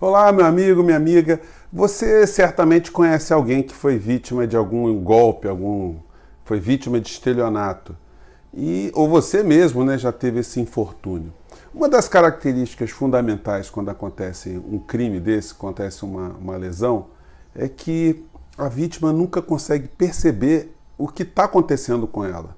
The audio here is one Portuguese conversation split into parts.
Olá, meu amigo, minha amiga. Você certamente conhece alguém que foi vítima de algum golpe, algum foi vítima de estelionato. E ou você mesmo, né, já teve esse infortúnio. Uma das características fundamentais quando acontece um crime desse, acontece uma, uma lesão, é que a vítima nunca consegue perceber o que está acontecendo com ela.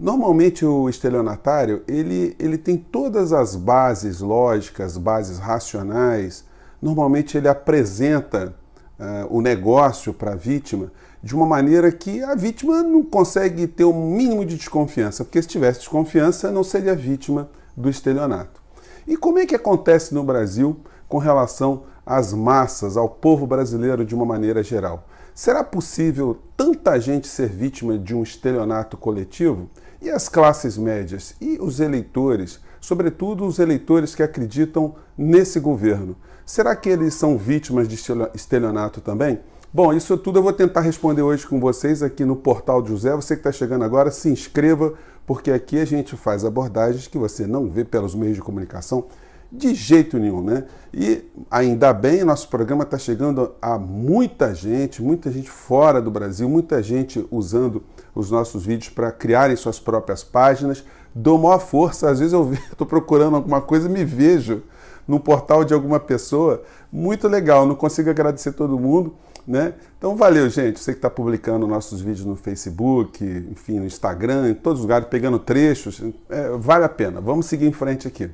Normalmente o estelionatário ele, ele tem todas as bases lógicas, bases racionais, normalmente ele apresenta uh, o negócio para a vítima de uma maneira que a vítima não consegue ter o um mínimo de desconfiança, porque se tivesse desconfiança não seria vítima do estelionato. E como é que acontece no Brasil com relação às massas, ao povo brasileiro de uma maneira geral? Será possível tanta gente ser vítima de um estelionato coletivo? E as classes médias e os eleitores, sobretudo os eleitores que acreditam nesse governo? Será que eles são vítimas de estelionato também? Bom, isso tudo eu vou tentar responder hoje com vocês aqui no Portal de José. Você que está chegando agora, se inscreva, porque aqui a gente faz abordagens que você não vê pelos meios de comunicação de jeito nenhum, né? E ainda bem, nosso programa está chegando a muita gente, muita gente fora do Brasil, muita gente usando os nossos vídeos para criarem suas próprias páginas. Dou maior força, às vezes eu estou procurando alguma coisa e me vejo no portal de alguma pessoa. Muito legal, não consigo agradecer todo mundo. Né? Então valeu, gente. Você que está publicando nossos vídeos no Facebook, enfim, no Instagram, em todos os lugares, pegando trechos. É, vale a pena. Vamos seguir em frente aqui.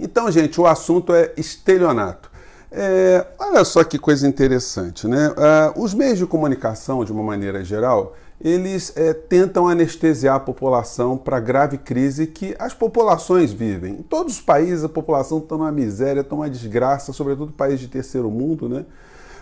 Então, gente, o assunto é estelionato. É, olha só que coisa interessante, né? Ah, os meios de comunicação, de uma maneira geral, eles é, tentam anestesiar a população para a grave crise que as populações vivem. Em todos os países a população está numa miséria, está numa desgraça, sobretudo países de terceiro mundo, né?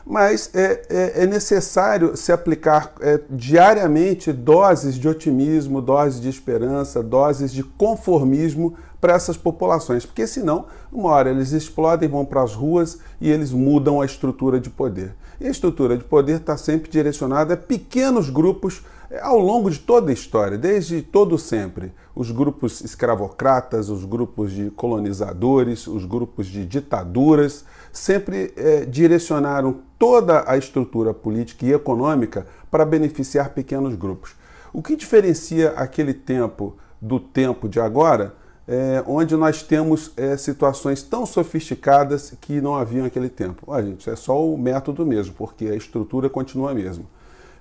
mas é, é, é necessário se aplicar é, diariamente doses de otimismo, doses de esperança, doses de conformismo para essas populações, porque senão, uma hora eles explodem, vão para as ruas e eles mudam a estrutura de poder. E a estrutura de poder está sempre direcionada a pequenos grupos é, ao longo de toda a história, desde todo sempre, os grupos escravocratas, os grupos de colonizadores, os grupos de ditaduras, sempre é, direcionaram toda a estrutura política e econômica para beneficiar pequenos grupos. O que diferencia aquele tempo do tempo de agora, é, onde nós temos é, situações tão sofisticadas que não haviam naquele tempo? Ah, gente, é só o método mesmo, porque a estrutura continua a mesma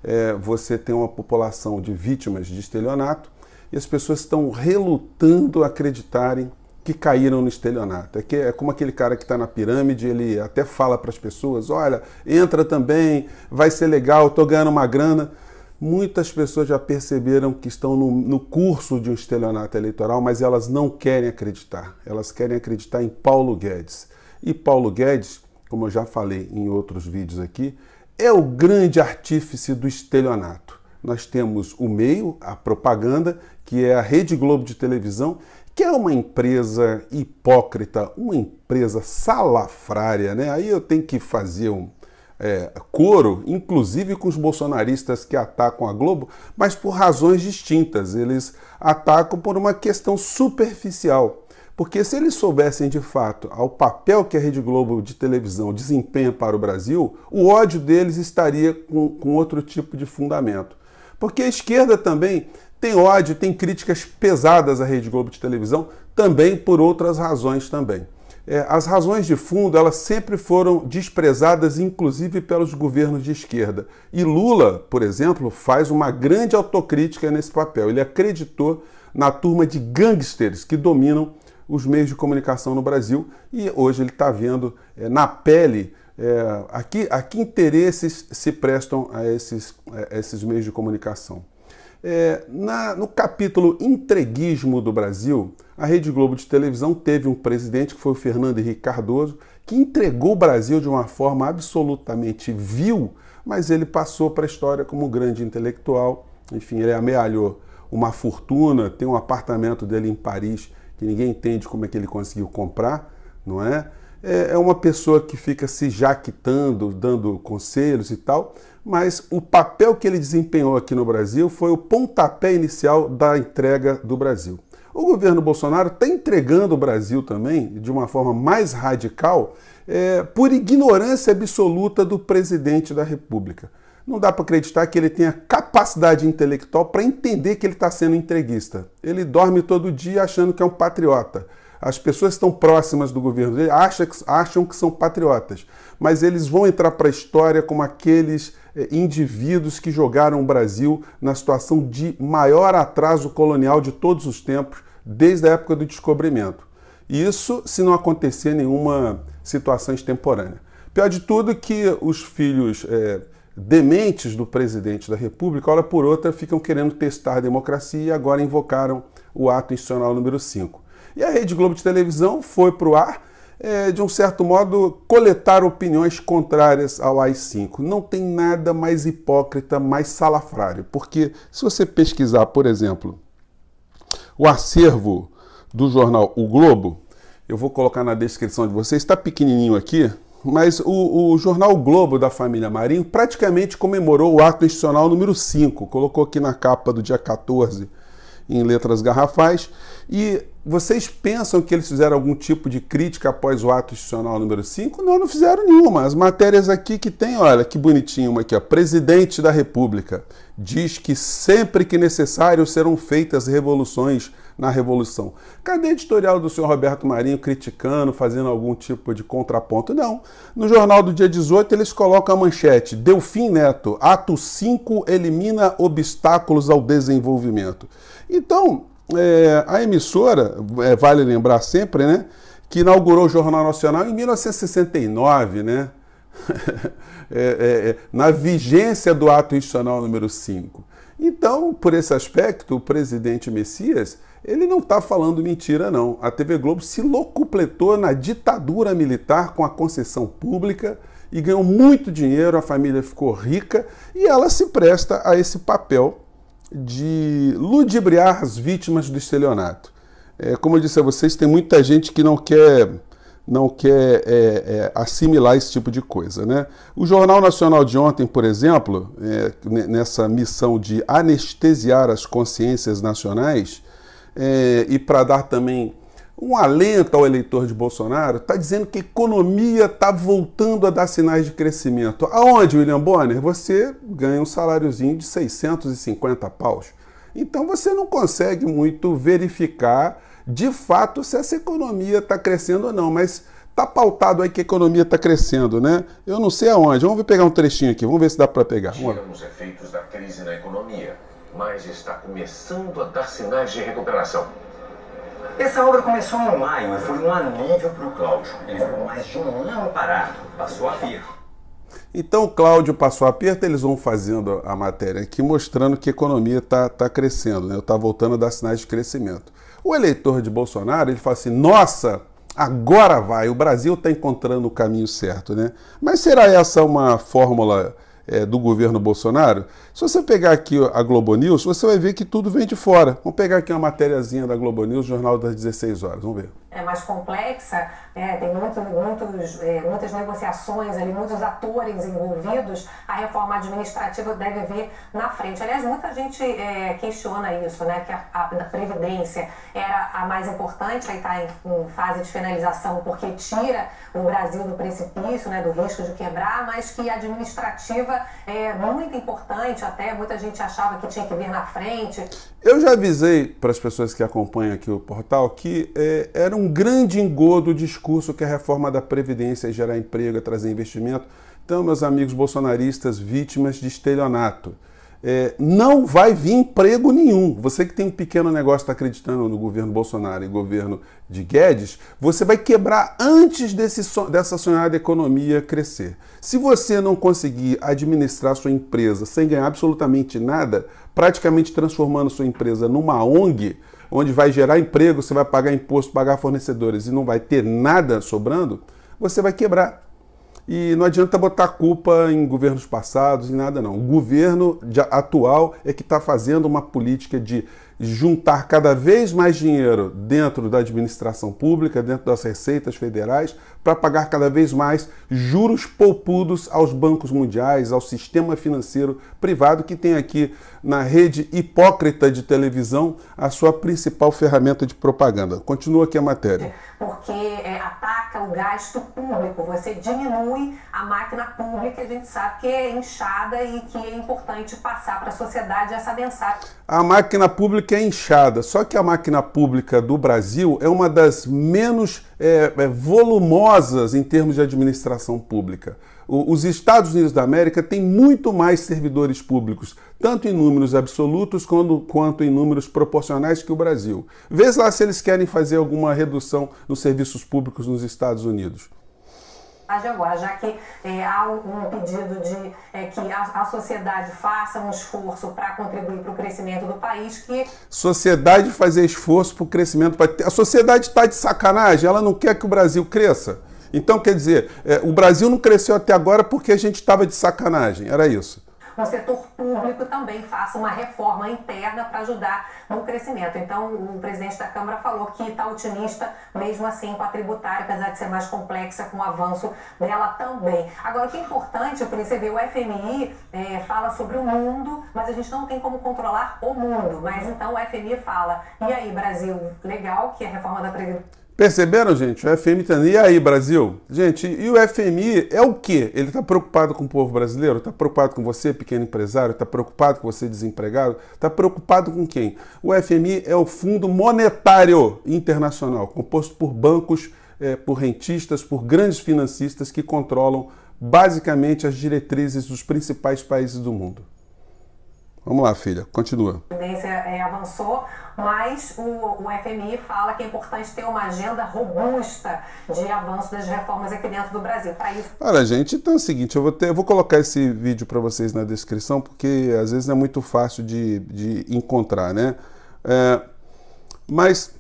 é, você tem uma população de vítimas de estelionato e as pessoas estão relutando a acreditarem que caíram no estelionato. É, que, é como aquele cara que está na pirâmide, ele até fala para as pessoas: olha, entra também, vai ser legal, estou ganhando uma grana. Muitas pessoas já perceberam que estão no, no, curso de um estelionato eleitoral, mas elas não querem acreditar. Elas querem acreditar em Paulo Guedes. E Paulo Guedes, como eu já falei em outros vídeos aqui, é o grande artífice do estelionato. Nós temos o meio, a propaganda, que é a Rede Globo de televisão, que é uma empresa hipócrita, uma empresa salafrária, né? Aí eu tenho que fazer um é, coro, inclusive com os bolsonaristas que atacam a Globo, mas por razões distintas. Eles atacam por uma questão superficial. Porque se eles soubessem de fato ao papel que a Rede Globo de televisão desempenha para o Brasil, o ódio deles estaria com, com outro tipo de fundamento. Porque a esquerda também tem ódio, tem críticas pesadas à Rede Globo de televisão, também por outras razões também. É, as razões de fundo elas sempre foram desprezadas, inclusive pelos governos de esquerda. E Lula, por exemplo, faz uma grande autocrítica nesse papel. Ele acreditou na turma de gangsters que dominam os meios de comunicação no Brasil e hoje ele está vendo é, na pele é, a, que, a que interesses se prestam a esses, a esses meios de comunicação. É, na, no capítulo entreguismo do Brasil, a Rede Globo de televisão teve um presidente que foi o Fernando Henrique Cardoso, que entregou o Brasil de uma forma absolutamente vil, mas ele passou para a história como um grande intelectual. Enfim, ele amealhou uma fortuna, tem um apartamento dele em Paris que ninguém entende como é que ele conseguiu comprar, não é? É, é uma pessoa que fica se jaquitando, dando conselhos e tal, mas o papel que ele desempenhou aqui no Brasil foi o pontapé inicial da entrega do Brasil. O governo Bolsonaro está entregando o Brasil também de uma forma mais radical é, por ignorância absoluta do presidente da República não dá para acreditar que ele tenha capacidade intelectual para entender que ele está sendo entreguista. Ele dorme todo dia achando que é um patriota. As pessoas estão próximas do governo dele acham que, acham que são patriotas, mas eles vão entrar para a história como aqueles é, indivíduos que jogaram o Brasil na situação de maior atraso colonial de todos os tempos, desde a época do descobrimento. Isso se não acontecer nenhuma situação extemporânea. Pior de tudo que os filhos é, dementes do presidente da República, hora por outra, ficam querendo testar a democracia e agora invocaram o ato institucional número 5. E a Rede Globo de Televisão foi para o ar, é, de um certo modo, coletar opiniões contrárias ao AI-5. Não tem nada mais hipócrita, mais salafrário, porque se você pesquisar, por exemplo, o acervo do jornal O Globo, eu vou colocar na descrição de vocês, está pequenininho aqui, mas o, o, jornal Globo da família Marinho praticamente comemorou o ato institucional número 5, colocou aqui na capa do dia 14 em letras garrafais. E vocês pensam que eles fizeram algum tipo de crítica após o ato institucional número 5? Não, não fizeram nenhuma. As matérias aqui que tem, olha, que bonitinho uma aqui, ó. Presidente da República diz que sempre que necessário serão feitas revoluções na Revolução. Cadê editorial do senhor Roberto Marinho criticando, fazendo algum tipo de contraponto? Não. No jornal do dia 18, eles colocam a manchete: Delfim Neto, ato 5 elimina obstáculos ao desenvolvimento. Então, é, a emissora, é, vale lembrar sempre, né? Que inaugurou o Jornal Nacional em 1969, né? É, é, é, na vigência do ato institucional número 5. Então, por esse aspecto, o presidente Messias ele não está falando mentira, não. A TV Globo se locupletou na ditadura militar com a concessão pública e ganhou muito dinheiro, a família ficou rica e ela se presta a esse papel de ludibriar as vítimas do estelionato. É, como eu disse a vocês, tem muita gente que não quer não quer é, é, assimilar esse tipo de coisa. Né? O Jornal Nacional de ontem, por exemplo, é, nessa missão de anestesiar as consciências nacionais, é, e para dar também um alento ao eleitor de Bolsonaro, está dizendo que a economia está voltando a dar sinais de crescimento. Aonde, William Bonner? Você ganha um saláriozinho de 650 paus. Então você não consegue muito verificar de fato se essa economia está crescendo ou não, mas está pautado aí que a economia está crescendo, né? Eu não sei aonde. Vamos pegar um trechinho aqui, vamos ver se dá para pegar. Tiram efeitos da crise na economia mas está começando a dar sinais de recuperação. Essa obra começou em maio e foi um alívio para o Cláudio. Ele ficou mais de um ano parado, passou a vir. Então, Cláudio passou aperto, eles vão fazendo a matéria aqui, mostrando que a economia está tá crescendo, está né? Tá voltando a dar sinais de crescimento. O eleitor de Bolsonaro, ele fala assim, nossa, agora vai, o Brasil está encontrando o caminho certo, né? Mas será essa uma fórmula é, do governo Bolsonaro? Se você pegar aqui a Globo News, você vai ver que tudo vem de fora. Vamos pegar aqui uma matériazinha da Globo News, Jornal das 16 horas, vamos ver. É mais complexa, né? tem muito, muitos, é, muitas negociações ali, muitos atores envolvidos. A reforma administrativa deve vir na frente. Aliás, muita gente é, questiona isso, né? que a, a, a, Previdência era a mais importante, aí está em, em, fase de finalização, porque tira o Brasil do precipício, né? do risco de quebrar, mas que a administrativa é muito importante frente até, muita gente achava que tinha que vir na frente. Eu já avisei para as pessoas que acompanham aqui o portal que é, era um grande engodo o discurso que a reforma da Previdência ia gerar emprego, ia trazer investimento. Então, meus amigos bolsonaristas, vítimas de estelionato é, não vai vir emprego nenhum. Você que tem um pequeno negócio, está acreditando no governo Bolsonaro e governo de Guedes, você vai quebrar antes desse, dessa sonhada economia crescer. Se você não conseguir administrar sua empresa sem ganhar absolutamente nada, praticamente transformando sua empresa numa ONG, onde vai gerar emprego, você vai pagar imposto, pagar fornecedores e não vai ter nada sobrando, você vai quebrar. E não adianta botar culpa em governos passados, e nada não. O governo atual é que está fazendo uma política de juntar cada vez mais dinheiro dentro da administração pública, dentro das receitas federais, para pagar cada vez mais juros poupudos aos bancos mundiais, ao sistema financeiro privado, que tem aqui na rede hipócrita de televisão a sua principal ferramenta de propaganda. Continua aqui a matéria. É, porque é, a ataca o gasto público, você diminui a máquina pública, a gente sabe que é inchada e que é importante passar para a sociedade essa mensagem. A máquina pública é inchada, só que a máquina pública do Brasil é uma das menos é, volumosas em termos de administração pública os Estados Unidos da América têm muito mais servidores públicos, tanto em números absolutos quanto, quanto em números proporcionais que o Brasil. Vê lá se eles querem fazer alguma redução nos serviços públicos nos Estados Unidos agora, já que é, há um pedido de é, que a, a, sociedade faça um esforço para contribuir para o crescimento do país, que... Sociedade fazer esforço para o crescimento... A sociedade está de sacanagem, ela não quer que o Brasil cresça. Então, quer dizer, é, o Brasil não cresceu até agora porque a gente estava de sacanagem, era isso. No setor público também faça uma reforma interna para ajudar no crescimento. Então, o presidente da Câmara falou que está otimista, mesmo assim, com a tributária, apesar de ser mais complexa, com o avanço dela também. Agora, o que é importante, você vê, o FMI é, fala sobre o mundo, mas a gente não tem como controlar o mundo. Mas então o FMI fala, e aí, Brasil, legal que a reforma da Previdência Perceberam, gente? O FMI tá... E aí, Brasil? Gente, e o FMI é o quê? Ele está preocupado com o povo brasileiro? Está preocupado com você, pequeno empresário? Está preocupado com você, desempregado? Está preocupado com quem? O FMI é o Fundo Monetário Internacional, composto por bancos, é, por rentistas, por grandes financistas que controlam basicamente as diretrizes dos principais países do mundo. Vamos lá, filha, continua. A tendência é, avançou, mas o, o, FMI fala que é importante ter uma agenda robusta de avanço das reformas aqui dentro do Brasil. Para isso. Olha, gente, então é o seguinte: eu vou, ter, eu vou colocar esse vídeo para vocês na descrição, porque às vezes é muito fácil de, de encontrar, né? É, mas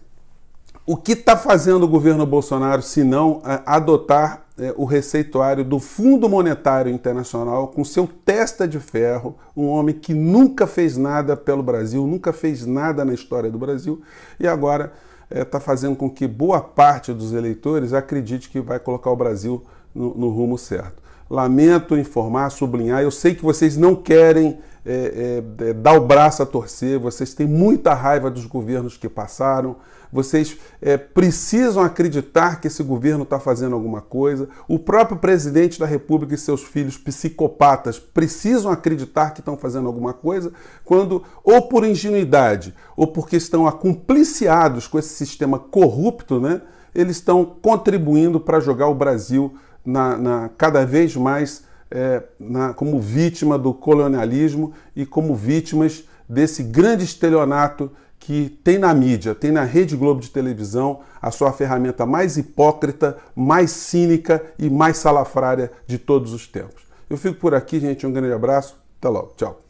o que está fazendo o governo Bolsonaro se não é, adotar é, o receituário do Fundo Monetário Internacional com seu testa de ferro, um homem que nunca fez nada pelo Brasil, nunca fez nada na história do Brasil e agora está é, tá fazendo com que boa parte dos eleitores acredite que vai colocar o Brasil no, no rumo certo lamento informar, sublinhar, eu sei que vocês não querem é, é, é, dar o braço a torcer, vocês têm muita raiva dos governos que passaram, vocês é, precisam acreditar que esse governo está fazendo alguma coisa. O próprio presidente da República e seus filhos psicopatas precisam acreditar que estão fazendo alguma coisa, quando, ou por ingenuidade, ou porque estão acumpliciados com esse sistema corrupto, né, eles estão contribuindo para jogar o Brasil na, na cada vez mais é, na, como vítima do colonialismo e como vítimas desse grande estelionato que tem na mídia, tem na Rede Globo de televisão a sua ferramenta mais hipócrita, mais cínica e mais salafrária de todos os tempos. Eu fico por aqui, gente. Um grande abraço. Até logo. Tchau.